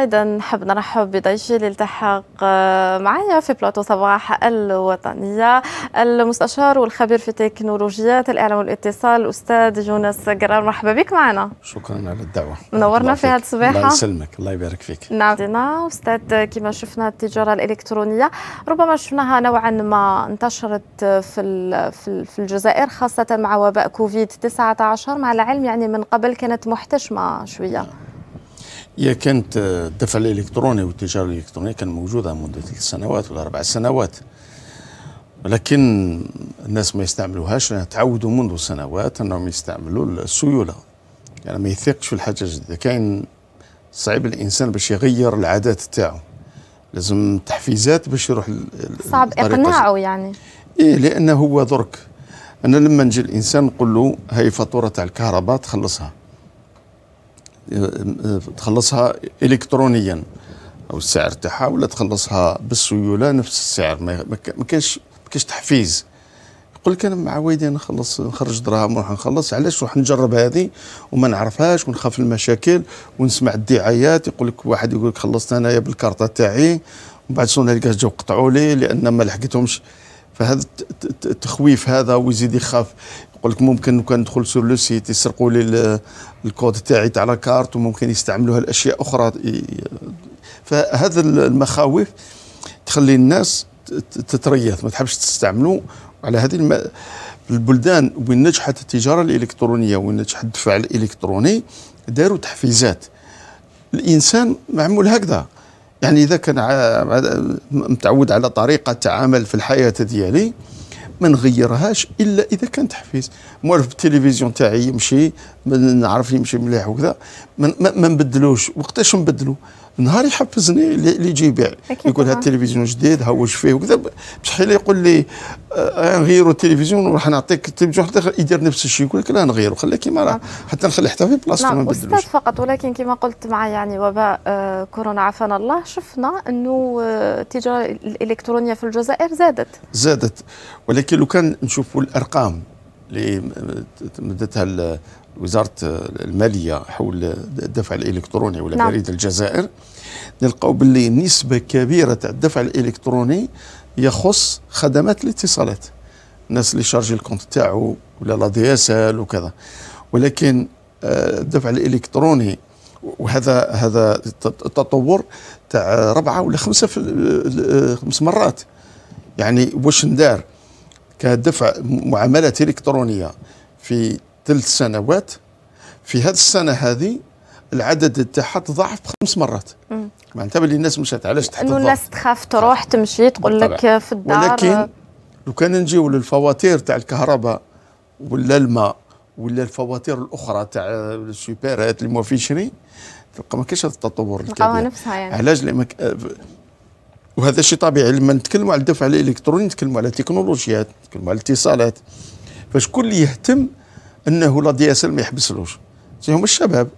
ايضا نحب نرحب بضيفي اللي التحق آه، معايا في بلاطو صباح الوطنيه المستشار والخبير في تكنولوجيات الاعلام والاتصال الاستاذ يونس قرار مرحبا بك معنا شكرا على الدعوه منورنا في هذه الصباحه الله يسلمك الله يبارك فيك نعم استاذ كما شفنا التجاره الالكترونيه ربما شفناها نوعا ما انتشرت في في الجزائر خاصه مع وباء كوفيد 19 مع العلم يعني من قبل كانت محتشمه شويه نعم. هي كانت الدفع الالكتروني والتجاره الالكترونيه كان موجوده منذ ثلاث سنوات ولا اربع سنوات لكن الناس ما يستعملوهاش لان تعودوا منذ سنوات انهم يستعملوا السيوله يعني ما يثقش في الحاجه جديده كاين صعيب الانسان باش يغير العادات تاعو لازم تحفيزات باش يروح صعب اقناعه يعني ايه لانه هو درك انا لما نجي الانسان نقول له هاي فاتوره تاع الكهرباء تخلصها تخلصها الكترونيا او السعر تاعها ولا تخلصها بالسيوله نفس السعر ما كانش ما كانش تحفيز يقول لك انا مع والدي نخلص نخرج دراهم نروح نخلص علاش نروح نجرب هذه وما نعرفهاش ونخاف المشاكل ونسمع الدعايات يقول لك واحد يقول لك خلصت انايا بالكارطه تاعي ومن بعد صون لقى جاو قطعوا لي لان ما لحقتهمش فهذا التخويف هذا ويزيد يخاف قال لك ممكن كان ندخل سور لو سيت يسرقوا لي الكود تاعي تاع لاكارت وممكن يستعملوها لاشياء اخرى فهذا المخاوف تخلي الناس تتريث ما تحبش تستعملوا على هذه الم... البلدان وين نجحت التجاره الالكترونيه وين نجح الدفع الالكتروني داروا تحفيزات الانسان معمول هكذا يعني اذا كان متعود على طريقه تعامل في الحياه ديالي ما نغيرهاش الا اذا كان تحفيز موالف التلفزيون تاعي يمشي نعرف يمشي مليح وكذا ما نبدلوش وقتاش نبدلو نهار يحفزني اللي يجي يبيع يقول هذا التلفزيون جديد ها واش فيه وكذا بشحال يقول لي آه, آه، نغيروا التلفزيون وراح نعطيك التلفزيون اخر يدير نفس الشيء يقول لك لا نغيروا خليه كيما راه حتى نخلي حتى في بلاصته ما نبدلوش فقط ولكن كما قلت مع يعني وباء آه كورونا عافانا الله شفنا انه آه، التجاره الالكترونيه في الجزائر زادت زادت ولكن لو كان نشوفوا الارقام اللي مدتها وزاره الماليه حول الدفع الالكتروني ولا نعم. بريد الجزائر نلقاو باللي نسبه كبيره تاع الدفع الالكتروني يخص خدمات الاتصالات الناس اللي شارجي الكونت تاعو ولا لا دي اس ال وكذا ولكن آه، الدفع الالكتروني وهذا هذا التطور تاع ربعه ولا خمسه في آه، خمس مرات يعني واش ندار كدفع معاملات الكترونيه في ثلاث سنوات في هذه السنه هذه العدد تاعها تضاعف خمس مرات معناتها باللي الناس مشات علاش تحت انه الناس تخاف تروح تمشي تقول لك في الدار ولكن لو كان نجيو للفواتير تاع الكهرباء ولا الماء ولا الفواتير الاخرى تاع السوبرات اللي موفيشري تلقى ما كاينش هذا التطور الكبير نفسها يعني علاش لانك آه، وهذا شيء طبيعي لما نتكلموا على الدفع الالكتروني نتكلموا على تكنولوجيات نتكلموا على الاتصالات فشكون اللي يهتم انه لا دي اس ال ما يحبسلوش هما الشباب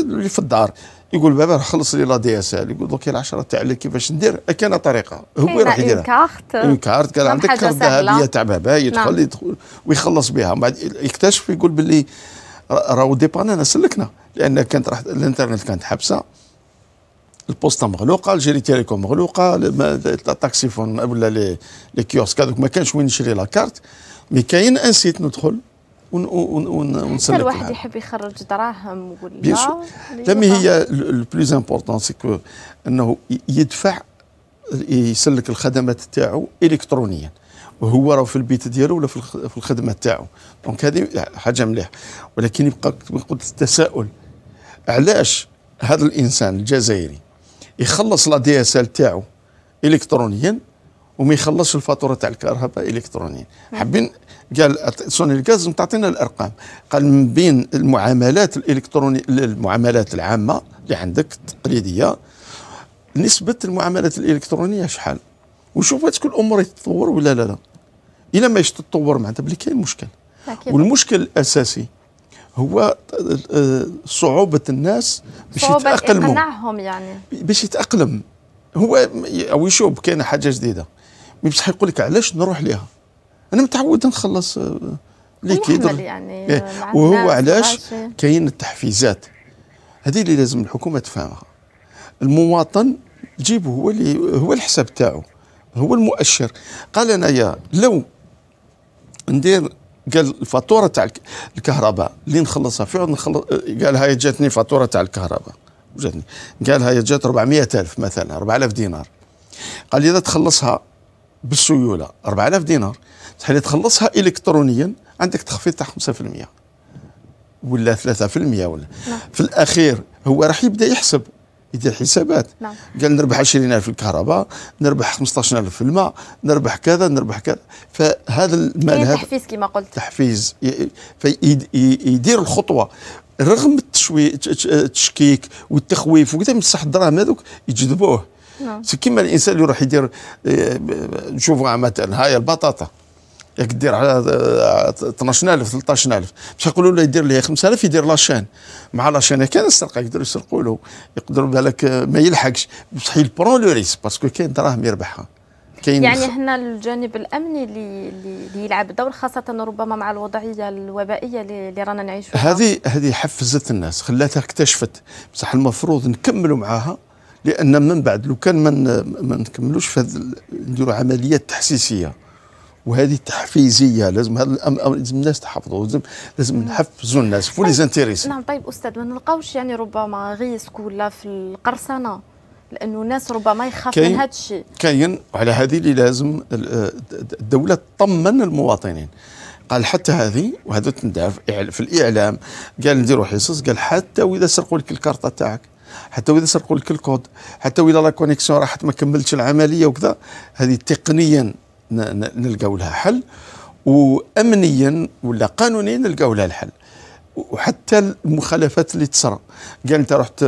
اللي في الدار يقول بابا خلص لي لا دي اس ال يقول دوك 10 تاع لي كيفاش ندير كان طريقه هو راح يديرها كارت اون كارت كان عندك كارت ذهبيه تاع بابا يدخل نعم. يدخل ويخلص بها من بعد يكتشف يقول باللي راهو ديبان انا سلكنا لان كانت راح الانترنت كانت حابسه البوستا مغلوقة، الجيري تيليكوم مغلوقة، فون ولا لي كيوسك هذوك ما كانش وين نشري لاكارت، مي كاين ان سيت ندخل ونسلك ون ون الواحد يحب يخرج دراهم ولا بيان سور لما هي البلوز امبورتون سكو انه يدفع يسلك الخدمات تاعو الكترونيا وهو راه في البيت ديالو ولا في الخدمه تاعو دونك هذه حاجه مليحه ولكن يبقى قلت التساؤل علاش هذا الانسان الجزائري يخلص لا دي اس ال تاعو الكترونيا وما يخلصش الفاتوره تاع الكهرباء الكترونيا حابين قال سوني الغاز تعطينا الارقام قال من بين المعاملات الالكتروني المعاملات العامه اللي عندك التقليديه نسبه المعاملات الالكترونيه شحال وشوف كل الامور تتطور ولا لا لا الا ما تتطور معناتها بلي كاين مشكل والمشكل الاساسي هو آه، صعوبه الناس باش يتاقلموا صعوبه يعني باش يتاقلم هو او يشوف كاين حاجه جديده بصح يقول لك علاش نروح لها انا متعود نخلص آه، ليكيد يعني إيه. وهو علاش كاين التحفيزات هذه اللي لازم الحكومه تفهمها المواطن جيبه هو اللي هو الحساب تاعو هو المؤشر قال انايا لو ندير قال الفاتوره تاع الكهرباء اللي نخلصها في نخلص آه، قال هاي جاتني فاتوره تاع الكهرباء جاتني قال هاي جات 400000 مثلا 4000 دينار قال اذا تخلصها بالسيوله 4000 دينار تحلي تخلصها الكترونيا عندك تخفيض تاع 5% ولا 3% ولا نعم. في الاخير هو راح يبدا يحسب يدير حسابات نعم. قال نربح 20000 في الكهرباء نربح 15000 في الماء نربح كذا نربح كذا فهذا المال هذا تحفيز كما قلت تحفيز يدير الخطوه رغم التشوي التشكيك والتخويف وكذا صح الدراهم هذوك يجذبوه نعم. سي كيما الانسان اللي يروح يدير آه، نشوفوا مثلا هاي البطاطا ياك دير على 12000 آه، 13000 باش يقولوا له يدير لي 5000 يدير لاشين مع لاشين كان السرقه يقدروا يسرقوا له يقدروا بالك آه، ما يلحقش بصح يبرون لو ريس باسكو كاين دراهم يربحها كاين يعني هنا الجانب الامني اللي اللي يلعب دور خاصه ربما مع الوضعيه الوبائيه اللي رانا نعيشوها هذه هذه حفزت الناس خلاتها اكتشفت بصح المفروض نكملوا معاها لان من بعد لو كان ما نكملوش في هذه نديروا عمليات تحسيسيه وهذه تحفيزيه لازم هذا الامر لازم الناس تحفظوا لازم لازم نحفزوا الناس فولي زانتيريس نعم طيب استاذ ما نلقاوش يعني ربما ريسك ولا في القرصنه لانه الناس ربما يخاف من هذا الشيء كاين وعلى هذه اللي لازم آه، الدوله تطمن المواطنين قال حتى هذه وهذا تندعى في الاعلام قال نديروا حصص قال حتى واذا سرقوا لك الكارطه تاعك حتى واذا سرقوا لك الكود حتى واذا لا كونيكسيون راحت ما كملتش العمليه وكذا هذه تقنيا نلقاو لها حل وامنيا ولا قانونيا نلقاو لها الحل وحتى المخالفات اللي تصرى قال انت رحت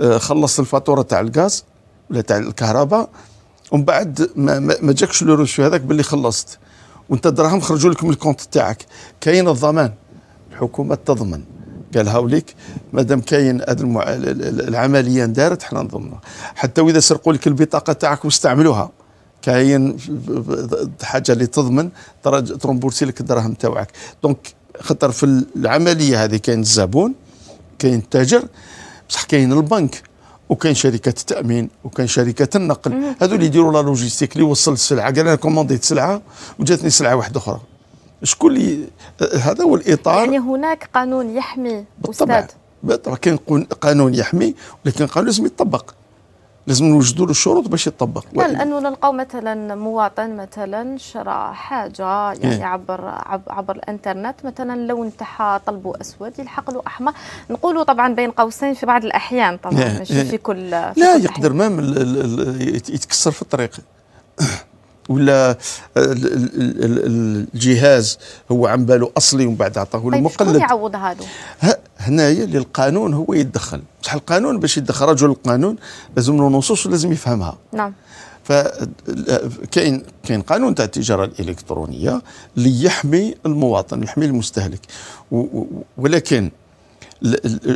آه، خلصت الفاتوره تاع الغاز ولا تاع الكهرباء ومن بعد ما, ما جاكش لو روشو هذاك باللي خلصت وانت دراهم خرجوا لك من الكونت تاعك كاين الضمان الحكومه تضمن قالها وليك مادام كاين هذه المع... العمليه اندارت حنا نضمنها حتى واذا سرقوا لك البطاقه تاعك واستعملوها كاين حاجه اللي تضمن ترومبورسي لك الدراهم تاعك دونك خطر في العمليه هذه كاين الزبون كاين التاجر بصح كاين البنك وكاين شركه التامين وكاين شركه النقل هذو اللي يديروا لا لوجيستيك اللي يوصل السلعه قال انا كومونديت سلعه وجاتني سلعه واحده اخرى شكون اللي هذا هو الاطار يعني هناك قانون يحمي بالطبع استاذ بالطبع كاين قانون يحمي ولكن قانون لازم يطبق لازم نوجدوا له الشروط باش يطبق لا لانه نلقاو مثلا مواطن مثلا شرى حاجه يعني إيه؟ عبر عبر الانترنت مثلا اللون تاعها طلبوا اسود يلحق له احمر نقولوا طبعا بين قوسين في بعض الاحيان طبعا إيه؟ ماشي إيه؟ في كل في لا كل يقدر مام يتكسر في الطريق ولا الجهاز هو عن باله اصلي ومن بعد عطاه طيب، المقلد طيب يعوض هذا هنايا اللي القانون هو يتدخل بصح القانون باش يتدخل رجل القانون لازم له نصوص ولازم يفهمها نعم فكاين كاين قانون تاع التجاره الالكترونيه اللي يحمي المواطن يحمي المستهلك ولكن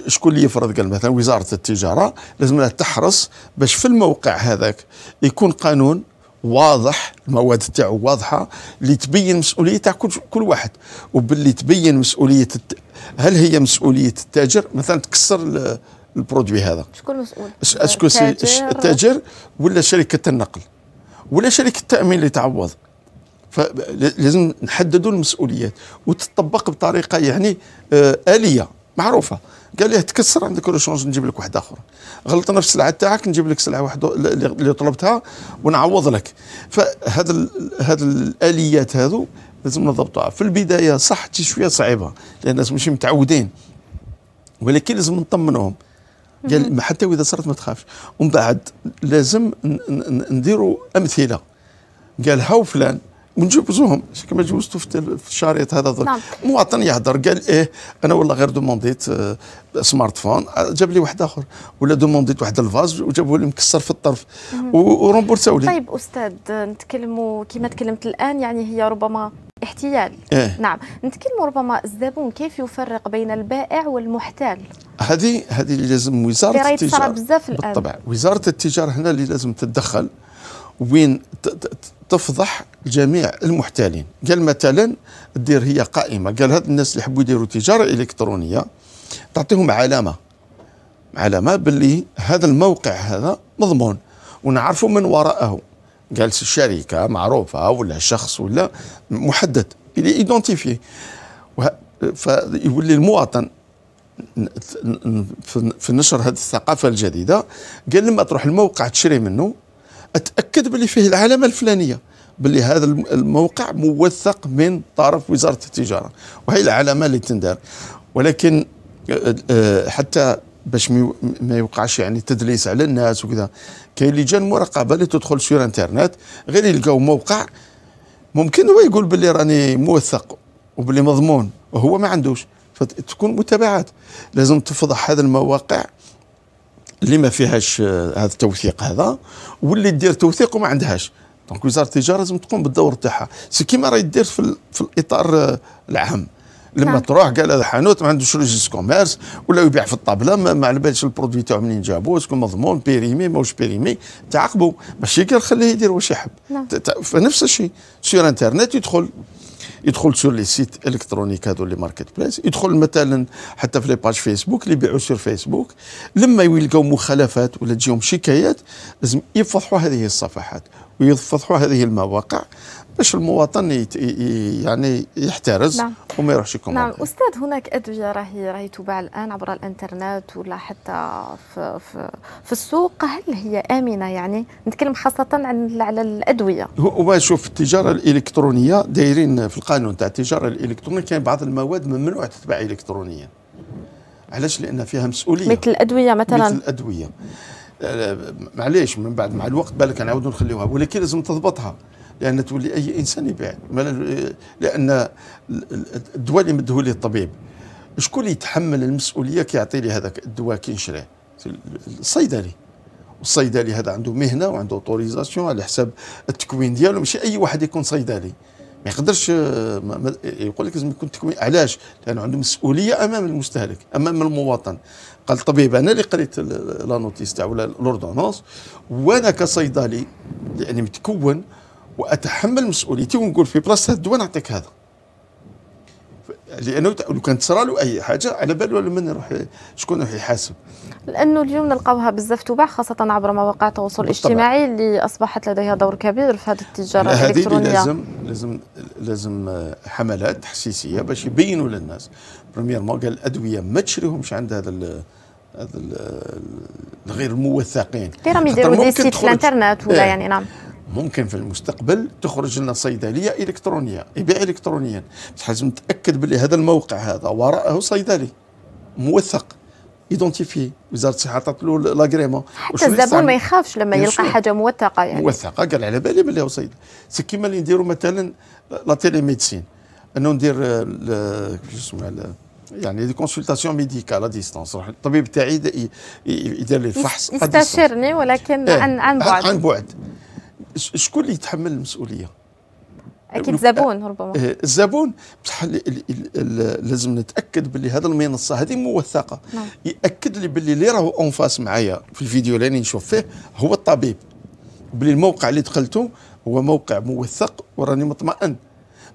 شكون اللي يفرض قال مثلا وزاره التجاره لازم لها تحرص باش في الموقع هذاك يكون قانون واضح المواد تاعو واضحه اللي تبين مسؤوليه تاع كل واحد وباللي تبين مسؤوليه هل هي مسؤوليه التاجر مثلا تكسر البرودوي هذا شكون مسؤول اسكو التاجر ولا شركه النقل ولا شركه التامين اللي تعوض فلازم نحددوا المسؤوليات وتطبق بطريقه يعني آه، اليه معروفه قال ليه تكسر عندك لو شونج نجيب لك واحد اخر غلطنا في السلعه تاعك نجيب لك سلعه واحده اللي طلبتها ونعوض لك فهذا هذا الاليات هذو لازم نضبطوها في البدايه صح تجي شويه صعيبه لان الناس ماشي متعودين ولكن لازم نطمنهم قال حتى واذا صارت ما تخافش ومن بعد لازم نديروا امثله قال هاو فلان ونجوزوهم كما جوزتوا في الشريط هذا نعم. مواطن يهضر قال ايه انا والله غير دومونديت سمارت آه، فون آه، جاب لي واحد اخر ولا دومونديت واحد الفاز وجابوا لي مكسر في الطرف ورمبورساو لي طيب استاذ نتكلموا كما تكلمت الان يعني هي ربما احتيال إيه؟ نعم نتكلموا ربما الزبون كيف يفرق بين البائع والمحتال هذه هذه اللي لازم وزاره التجاره بالطبع وزاره التجاره هنا اللي لازم تتدخل وين تفضح جميع المحتالين قال مثلا دير هي قائمه قال هاد الناس اللي حبوا يديروا تجاره الكترونيه تعطيهم علامه علامه باللي هذا الموقع هذا مضمون ونعرفوا من وراءه قال شركه معروفه ولا شخص ولا محدد اللي ايدونتيفي فيولي المواطن في نشر هذه الثقافة الجديدة قال لما تروح الموقع تشري منه اتاكد باللي فيه العلامه الفلانيه باللي هذا الموقع موثق من طرف وزاره التجاره وهي العلامه اللي تندار ولكن آه، آه، حتى باش ما يوقعش يعني تدليس على الناس وكذا كاين لجان مراقبه اللي تدخل سير انترنت غير يلقاو موقع ممكن هو يقول باللي راني موثق وباللي مضمون وهو ما عندوش فتكون متابعات لازم تفضح هذه المواقع اللي ما فيهاش آه، هذا التوثيق هذا واللي دير توثيق وما عندهاش دونك وزاره التجاره لازم تقوم بالدور تاعها سي كيما راهي دير في, في الاطار آه، العام لما نعم. تروح قال هذا حانوت ما عندوش ريجيس كوميرس ولا يبيع في الطابله ما, على بالش البرودوي تاعو منين جابوه شكون مضمون بيريمي ماهوش بيريمي تعاقبه ماشي كان خليه يدير واش يحب نعم. نفس الشيء سير انترنت يدخل يدخل سور لي سيت الكترونيك هذو لي ماركت بليس يدخل مثلا حتى في لي باج فيسبوك اللي يبيعوا سور فيسبوك لما يلقاو مخالفات ولا تجيهم شكايات لازم يفضحوا هذه الصفحات ويفضحوا هذه المواقع باش المواطن يت... يعني يحترز نعم. وما يروحش يكون نعم استاذ هناك ادويه راهي راهي تباع الان عبر الانترنت ولا حتى في, في, في السوق هل هي امنه يعني نتكلم خاصه عن على الادويه هو شوف التجاره الالكترونيه دايرين في القانون تاع التجاره الالكترونيه كاين بعض المواد ممنوع تتباع الكترونيا علاش لان فيها مسؤوليه مثل الادويه مثلا مثل الادويه معليش من بعد مع الوقت بالك نعاودوا نخليوها ولكن لازم تضبطها لان تولي اي انسان يبيع لان الدواء اللي مدهو لي الطبيب شكون اللي يتحمل المسؤوليه كي يعطي لي هذاك الدواء كي نشريه الصيدلي والصيدلي هذا عنده مهنه وعنده اوتوريزاسيون على حساب التكوين ديالو ماشي اي واحد يكون صيدلي ما يقدرش آه، يقول لك لازم يكون تكوين علاش؟ لانه عنده مسؤوليه امام المستهلك امام المواطن قال الطبيب انا اللي قريت لا نوتيس تاع ولا لوردونونس وانا كصيدلي يعني متكون واتحمل مسؤوليتي ونقول في بلاصه الدواء نعطيك هذا لانه لو كان صرا له اي حاجه على باله من يروح شكون يروح يحاسب لانه اليوم نلقاوها بزاف تباع خاصه عبر مواقع التواصل الاجتماعي اللي اصبحت لديها دور كبير في هذه التجاره الالكترونيه هذه لازم لازم لازم آه، حملات تحسيسيه باش يبينوا للناس بريميرمون قال الادويه ما تشريهمش عند هذا هذا الغير الموثقين راهم يديروا دي سيت في الانترنت ولا إيه. يعني نعم ممكن في المستقبل تخرج لنا صيدليه الكترونيه يبيع الكترونيا بس لازم تاكد بلي هذا الموقع هذا وراءه صيدلي موثق ايدونتيفي وزاره الصحه عطات له لاغريمون حتى الزبون ما يخافش لما يلقى حاجه موثقه يعني موثقه قال على بالي بلي سيد سي كيما اللي نديروا مثلا لا تيلي ميديسين انه ندير شو اسمه يعني دي كونسلتاسيون ميديكال على ديستونس روح الطبيب تاعي يدير لي الفحص يستشرني ولكن إيه. عن بعد عن بعد شكون اللي يتحمل المسؤوليه؟ اكيد زبون ربما إيه، الزبون بصح لازم نتاكد باللي هذه المنصه هذه موثقه نعم. ياكد لي باللي اللي راهو اون فاس معايا في الفيديو اللي راني نشوف فيه هو الطبيب باللي الموقع اللي دخلته هو موقع موثق وراني مطمئن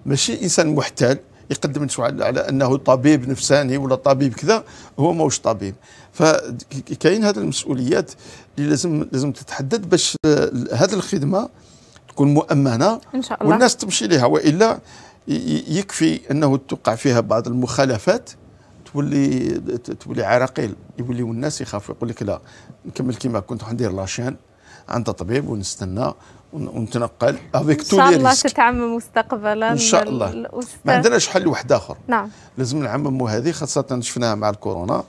ماشي انسان محتال يقدم على انه طبيب نفساني ولا طبيب كذا هو ماهوش طبيب فكاين هذه المسؤوليات اللي لازم لازم تتحدد باش آه، هذه الخدمه تكون مؤمنه ان شاء الله والناس تمشي لها والا يكفي انه توقع فيها بعض المخالفات تولي تولي عراقيل يوليو الناس يخافوا يقول لك لا نكمل كما كنت ندير لاشين عند طبيب ونستنى ونتنقل افيك تو ان شاء الله تتعمم مستقبلا ان شاء الله ما عندناش حل واحد اخر نعم لازم نعمموا هذه خاصه شفناها مع الكورونا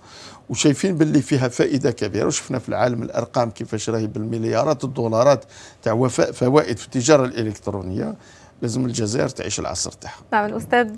وشايفين باللي فيها فائده كبيره وشفنا في العالم الارقام كيفاش راهي بالمليارات الدولارات تاع وفاء فوائد في التجاره الالكترونيه لازم الجزائر تعيش العصر تاعها نعم الاستاذ